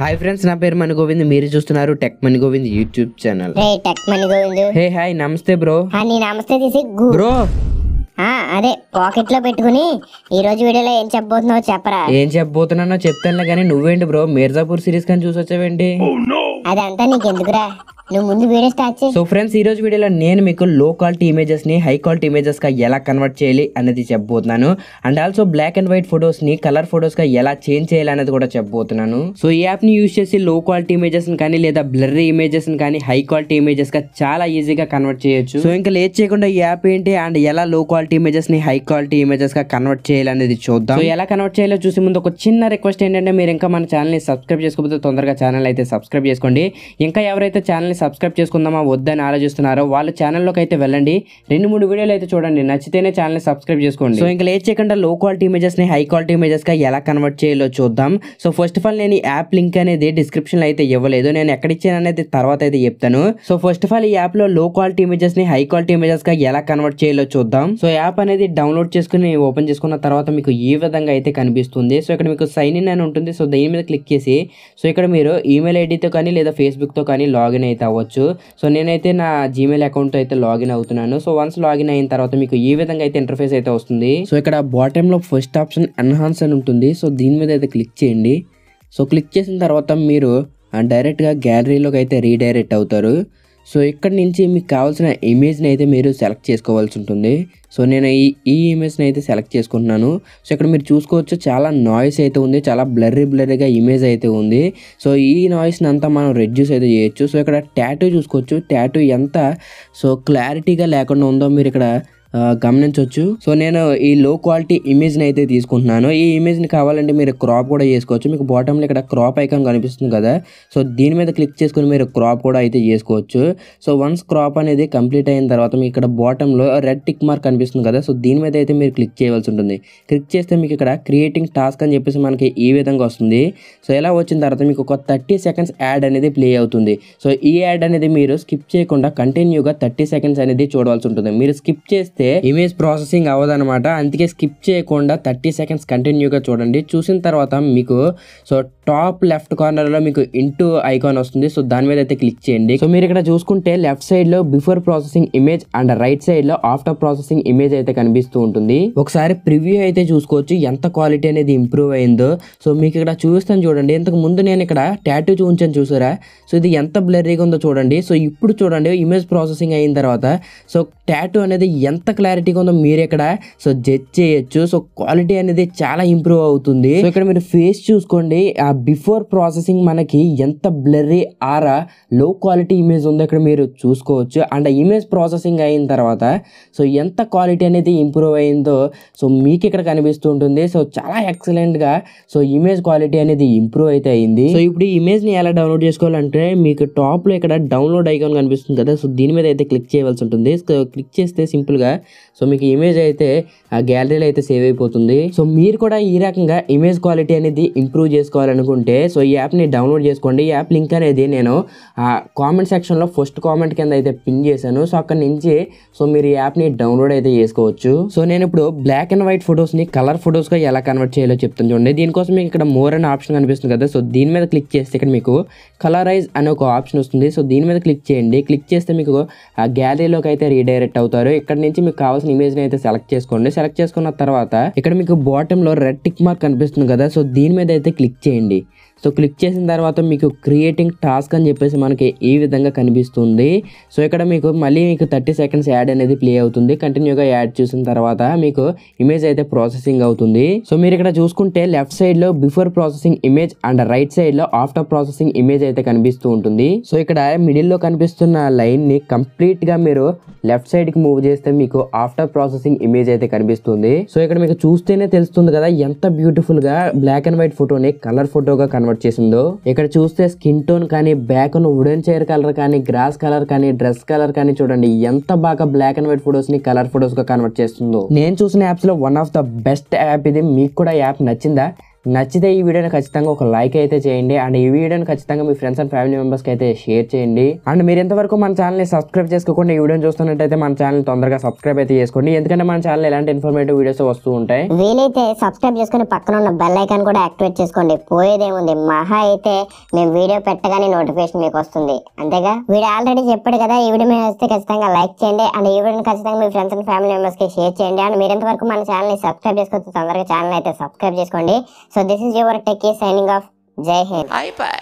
Hi friends నా పేరు మన గోవింద్ మీరు చూస్తున్నారు tech Mani Govind YouTube channel hey tech Mani Govind hey hi నమస్తే బ్రో నమస్తే బ్రో ఆ అదే పాకెట్ లో పెట్టుకుని ఈ రోజు వీడియోలో ఏం చెప్పబోతున్నావు చెప్పరా ఏం చెప్పబోతున్నానో చెప్తానులే కానీ నువ్వేంటి బ్రో మీర్జాపూర్ సిరీస్ కానీ చూసొచ్చావేంటి అదంతా నీకెందుకురా సో ఫ్రెండ్స్ ఈ రోజు వీడియోలో నేను మీకు లో క్వాలిటీ ఇమేజెస్ ని హై క్వాలిటీ ఇమేజెస్ గా ఎలా కన్వర్ట్ చేయాలి అనేది చెప్పబోతున్నాను and also black and white photos ని కలర్ ఫొటోస్ గా ఎలా చేంజ్ చేయాలి అనేది కూడా చెప్పబోతున్నాను సో ఈ యాప్ ని యూజ్ చేసి లో క్వాలిటీ ఇమేజెస్ కానీ లేదా బ్లర్రీ ఇమేజెస్ కానీ హై క్వాలిటీ ఇమేజెస్ గా చాలా ఈజీగా కన్వర్ట్ చేయొచ్చు సో ఇంకా లేట్ చేయకుండా ఈ యాప్ ఏంటి అండ్ ఎలా లో క్వాలిటీ ఇమేజెస్ ని హై క్వాలిటీ ఇమేజెస్ గా కన్వర్ట్ చేయాలి అనేది చూద్దాం సో ఎలా కన్వర్ట్ చేయాలో చూసి ముందు ఒక చిన్న రిక్వెస్ట్ ఏంటంటే మీరు ఇంకా మన ఛానల్ ని సబ్స్క్రైబ్ చేసుకోబోతే తొందరగా ఛానల్ అయితే సబ్స్క్రైబ్ చేసుకోండి ఇంకా ఎవరైతే ఛానల్ ఛానల్ని సబ్స్క్రైబ్ చేసుకుందామా వద్దని ఆలోచిస్తున్నారో వాళ్ళ ఛానల్లోకి అయితే వెళ్ళండి రెండు మూడు వీడియోలు అయితే చూడండి నచ్చితేనే ఛానల్ని సబ్స్క్రైబ్ చేసుకోండి సో ఇంకా లేట్ చేయకుండా లో క్వాలిటీ ఇమేజెస్ని హై క్వాలిటీ ఇమేజెస్గా ఎలా కన్వర్ట్ చేయాలో చూద్దాం సో ఫస్ట్ ఆఫ్ ఆల్ నేను ఈ యాప్ లింక్ అనేది డిస్క్రిప్షన్లో అయితే ఇవ్వలేదు నేను ఎక్కడ ఇచ్చాను అనేది తర్వాత అయితే చెప్తాను సో ఫస్ట్ ఆఫ్ ఆల్ ఈ యాప్లో లో క్వాలిటీ ఇమేజెస్ని హై క్వాలిటీ ఇమేజెస్గా ఎలా కన్వర్ట్ చేయాలో చూద్దాం సో యాప్ అనేది డౌన్లోడ్ చేసుకుని ఓపెన్ చేసుకున్న తర్వాత మీకు ఈ విధంగా అయితే కనిపిస్తుంది సో ఇక్కడ మీకు సైన్ ఇన్ అని ఉంటుంది సో దీని మీద క్లిక్ చేసి సో ఇక్కడ మీరు ఈమెయిల్ ఐడితో కానీ లేదా ఫేస్బుక్తో కానీ లాగిన్ అవుతారు అయితే అవ్వచ్చు సో నేనైతే నా జీమెయిల్ అకౌంట్ అయితే లాగిన్ అవుతున్నాను సో వన్స్ లాగిన్ అయిన తర్వాత మీకు ఈ విధంగా అయితే ఇంటర్ఫేస్ అయితే వస్తుంది సో ఇక్కడ బాటంలో ఫస్ట్ ఆప్షన్ ఎన్హాన్స్ అని ఉంటుంది సో దీని మీద అయితే క్లిక్ చేయండి సో క్లిక్ చేసిన తర్వాత మీరు డైరెక్ట్గా గ్యాలరీలోకి అయితే రీడైరెక్ట్ అవుతారు సో ఇక్కడ నుంచి మీకు కావాల్సిన ఇమేజ్ని అయితే మీరు సెలెక్ట్ చేసుకోవాల్సి ఉంటుంది సో నేను ఈ ఈ ఇమేజ్ని అయితే సెలెక్ట్ చేసుకుంటున్నాను సో ఇక్కడ మీరు చూసుకోవచ్చు చాలా నాయిస్ అయితే ఉంది చాలా బ్లర్రీ బ్లర్రీగా ఇమేజ్ అయితే ఉంది సో ఈ నాయిస్ని అంతా మనం రెడ్యూస్ అయితే చేయొచ్చు సో ఇక్కడ ట్యాటూ చూసుకోవచ్చు ట్యాటూ ఎంత సో క్లారిటీగా లేకుండా ఉందో మీరు ఇక్కడ గమనించవచ్చు సో నేను ఈ లో క్వాలిటీ ఇమేజ్ని అయితే తీసుకుంటున్నాను ఈ ఇమేజ్ని కావాలంటే మీరు క్రాప్ కూడా చేసుకోవచ్చు మీకు బాటంలో ఇక్కడ క్రాప్ ఐకాన్ కనిపిస్తుంది కదా సో దీని మీద క్లిక్ చేసుకుని మీరు క్రాప్ కూడా అయితే చేసుకోవచ్చు సో వన్స్ క్రాప్ అనేది కంప్లీట్ అయిన తర్వాత మీకు ఇక్కడ బాటంలో రెడ్ టిక్ మార్క్ కనిపిస్తుంది కదా సో దీని మీద అయితే మీరు క్లిక్ చేయవలసి ఉంటుంది క్లిక్ చేస్తే మీకు ఇక్కడ క్రియేటింగ్ టాస్క్ అని చెప్పేసి మనకి ఈ విధంగా వస్తుంది సో ఇలా వచ్చిన తర్వాత మీకు ఒక థర్టీ సెకండ్స్ యాడ్ అనేది ప్లే అవుతుంది సో ఈ యాడ్ అనేది మీరు స్కిప్ చేయకుండా కంటిన్యూగా థర్టీ సెకండ్స్ అనేది చూడవలసి ఉంటుంది మీరు స్కిప్ చేస్తే చేస్తే ఇమేజ్ ప్రాసెసింగ్ అవ్వదు అనమాట అందుకే స్కిప్ చేయకుండా థర్టీ సెకండ్స్ కంటిన్యూగా చూడండి చూసిన తర్వాత మీకు సో టాప్ లెఫ్ట్ కార్నర్ లో మీకు ఇంటూ ఐకాన్ వస్తుంది సో దాని మీద అయితే క్లిక్ చేయండి సో మీరు ఇక్కడ చూసుకుంటే లెఫ్ట్ సైడ్ లో before processing image and right side లో ఆఫ్టర్ ప్రాసెసింగ్ ఇమేజ్ అయితే కనిపిస్తూ ఉంటుంది ఒకసారి ప్రివ్యూ అయితే చూసుకోవచ్చు ఎంత క్వాలిటీ అనేది ఇంప్రూవ్ అయిందో సో మీకు ఇక్కడ చూస్తాను చూడండి ఇంతకు ముందు నేను ఇక్కడ టాటూ చూపించాను చూసారా సో ఇది ఎంత బ్లర్రీగా ఉందో చూడండి సో ఇప్పుడు చూడండి ఇమేజ్ ప్రాసెసింగ్ అయిన తర్వాత సో టాటూ అనేది ఎంత క్లారిటీగా ఉందో మీరు ఇక్కడ సో జడ్జ్ చేయొచ్చు సో క్వాలిటీ అనేది చాలా ఇంప్రూవ్ అవుతుంది సో ఇక్కడ మీరు ఫేస్ చూసుకోండి ఆ బిఫోర్ ప్రాసెసింగ్ మనకి ఎంత బ్లర్రీ ఆరా లో క్వాలిటీ ఇమేజ్ ఉందో ఇక్కడ మీరు చూసుకోవచ్చు అండ్ ఆ ఇమేజ్ ప్రాసెసింగ్ అయిన తర్వాత సో ఎంత క్వాలిటీ అనేది ఇంప్రూవ్ అయిందో సో మీకు ఇక్కడ కనిపిస్తూ ఉంటుంది సో చాలా ఎక్సలెంట్గా సో ఇమేజ్ క్వాలిటీ అనేది ఇంప్రూవ్ అయితే అయింది సో ఇప్పుడు ఈ ఇమేజ్ని ఎలా డౌన్లోడ్ చేసుకోవాలంటే మీకు టాప్లో ఇక్కడ డౌన్లోడ్ ఐకాన్ కనిపిస్తుంది కదా సో దీని మీద అయితే క్లిక్ చేయవలసి ఉంటుంది క్లిక్ చేస్తే సింపుల్గా సో మీకు ఇమేజ్ అయితే ఆ గ్యాలరీలో అయితే సేవ్ అయిపోతుంది సో మీరు కూడా ఈ రకంగా ఇమేజ్ క్వాలిటీ అనేది ఇంప్రూవ్ చేసుకోవాలనుకుంటే సో ఈ యాప్ని డౌన్లోడ్ చేసుకోండి ఈ యాప్ లింక్ అనేది నేను ఆ కామెంట్ సెక్షన్లో ఫస్ట్ కామెంట్ కింద అయితే పిన్ చేశాను సో అక్కడ నుంచి సో మీరు ఈ యాప్ని డౌన్లోడ్ అయితే చేసుకోవచ్చు సో నేను ఇప్పుడు బ్లాక్ అండ్ వైట్ ఫొటోస్ని కలర్ ఫొటోస్గా ఎలా కన్వర్ట్ చేయాలో చెప్తాను చూడండి దీనికోసం మీకు ఇక్కడ మోర్ అనే ఆప్షన్ కనిపిస్తుంది కదా సో దీని మీద క్లిక్ చేస్తే ఇక్కడ మీకు కలరైజ్ అనే ఒక ఆప్షన్ వస్తుంది సో దీని మీద క్లిక్ చేయండి క్లిక్ చేస్తే మీకు ఆ గ్యాలరీలోకి అయితే రీడైరెక్ట్ అవుతారు ఇక్కడ నుంచి మీకు మీకు కావాల్సిన ఇమేజ్ ని అయితే సెలెక్ట్ చేసుకోండి సెలెక్ట్ చేసుకున్న తర్వాత ఇక్కడ మీకు బాటమ్ లో రెడ్ టిక్ మార్క్ కనిపిస్తుంది కదా సో దీని మీద అయితే క్లిక్ చేయండి సో క్లిక్ చేసిన తర్వాత మీకు క్రియేటింగ్ టాస్క్ అని చెప్పేసి మనకి ఈ విధంగా కనిపిస్తుంది సో ఇక్కడ మీకు మళ్ళీ మీకు థర్టీ సెకండ్స్ యాడ్ అనేది ప్లే అవుతుంది కంటిన్యూగా యాడ్ చూసిన తర్వాత మీకు ఇమేజ్ అయితే ప్రాసెసింగ్ అవుతుంది సో మీరు ఇక్కడ చూసుకుంటే లెఫ్ట్ సైడ్లో before processing image and right సైడ్లో ఆఫ్టర్ ప్రాసెసింగ్ ఇమేజ్ అయితే కనిపిస్తూ ఉంటుంది సో ఇక్కడ మిడిల్లో కనిపిస్తున్న లైన్ని కంప్లీట్గా మీరు లెఫ్ట్ సైడ్కి మూవ్ చేస్తే మీకు ఆఫ్టర్ ప్రాసెసింగ్ ఇమేజ్ అయితే కనిపిస్తుంది సో ఇక్కడ మీకు చూస్తేనే తెలుస్తుంది కదా ఎంత బ్యూటిఫుల్గా బ్లాక్ అండ్ వైట్ ఫోటోని కలర్ ఫోటోగా కన్వర్ట్ కన్వర్ట్ చేసిందో ఇక్కడ చూస్తే స్కిన్ టోన్ కానీ బ్యాక్ వుడెన్ చైర్ కలర్ కానీ గ్రాస్ కలర్ కానీ డ్రెస్ కలర్ కానీ చూడండి ఎంత బాగా బ్లాక్ అండ్ వైట్ ఫొటోస్ ని కలర్ ఫొటోస్ గా కన్వర్ట్ చేస్తుందో నేను చూసిన యాప్స్ లో one of the best app ఇది మీకు కూడా యాప్ నచ్చిందా నచ్చితే ఈ వీడియోని ఖచ్చితంగా ఒక లైక్ అయితే చేయండి అండ్ ఈ వీడియోని ఖచ్చితంగా మీ ఫ్రెండ్స్ అండ్ ఫ్యామిలీ మెంబర్స్కి అయితే షేర్ చేయండి అండ్ మీరు ఇంతవరకు మన ఛానల్ని సబ్స్క్రైబ్ చేసుకోకుండా ఈ వీడియోని చూస్తున్నట్టయితే మన ఛానల్ తొందరగా సబ్స్క్రైబ్ అయితే చేసుకోండి ఎందుకంటే మన ఛానల్ ఎలాంటి ఇన్ఫర్మేటివ్ వీడియోస్ వస్తూ ఉంటాయి వీలైతే సబ్స్క్రైబ్ చేసుకుని పక్కన ఉన్న బెల్ ఐకాన్ కూడా యాక్టివేట్ చేసుకోండి పోయేదేముంది మహా అయితే మేము వీడియో పెట్టగానే నోటిఫికేషన్ మీకు వస్తుంది అంతేగా వీడియో ఆల్రెడీ చెప్పాడు కదా ఈ వీడియో మీద వస్తే ఖచ్చితంగా లైక్ చేయండి అండ్ ఈ వీడియోని ఖచ్చితంగా మీ ఫ్రెండ్స్ అండ్ ఫ్యామిలీ మెంబర్స్కి షేర్ చేయండి అండ్ మీరు ఎంతవరకు మన ఛానల్ని సబ్స్క్రైబ్ చేసుకోవచ్చు తొందరగా ఛానల్ అయితే సబ్స్క్రైబ్ చేసుకోండి So this is your Techie signing off. Jai Hind. Bye bye.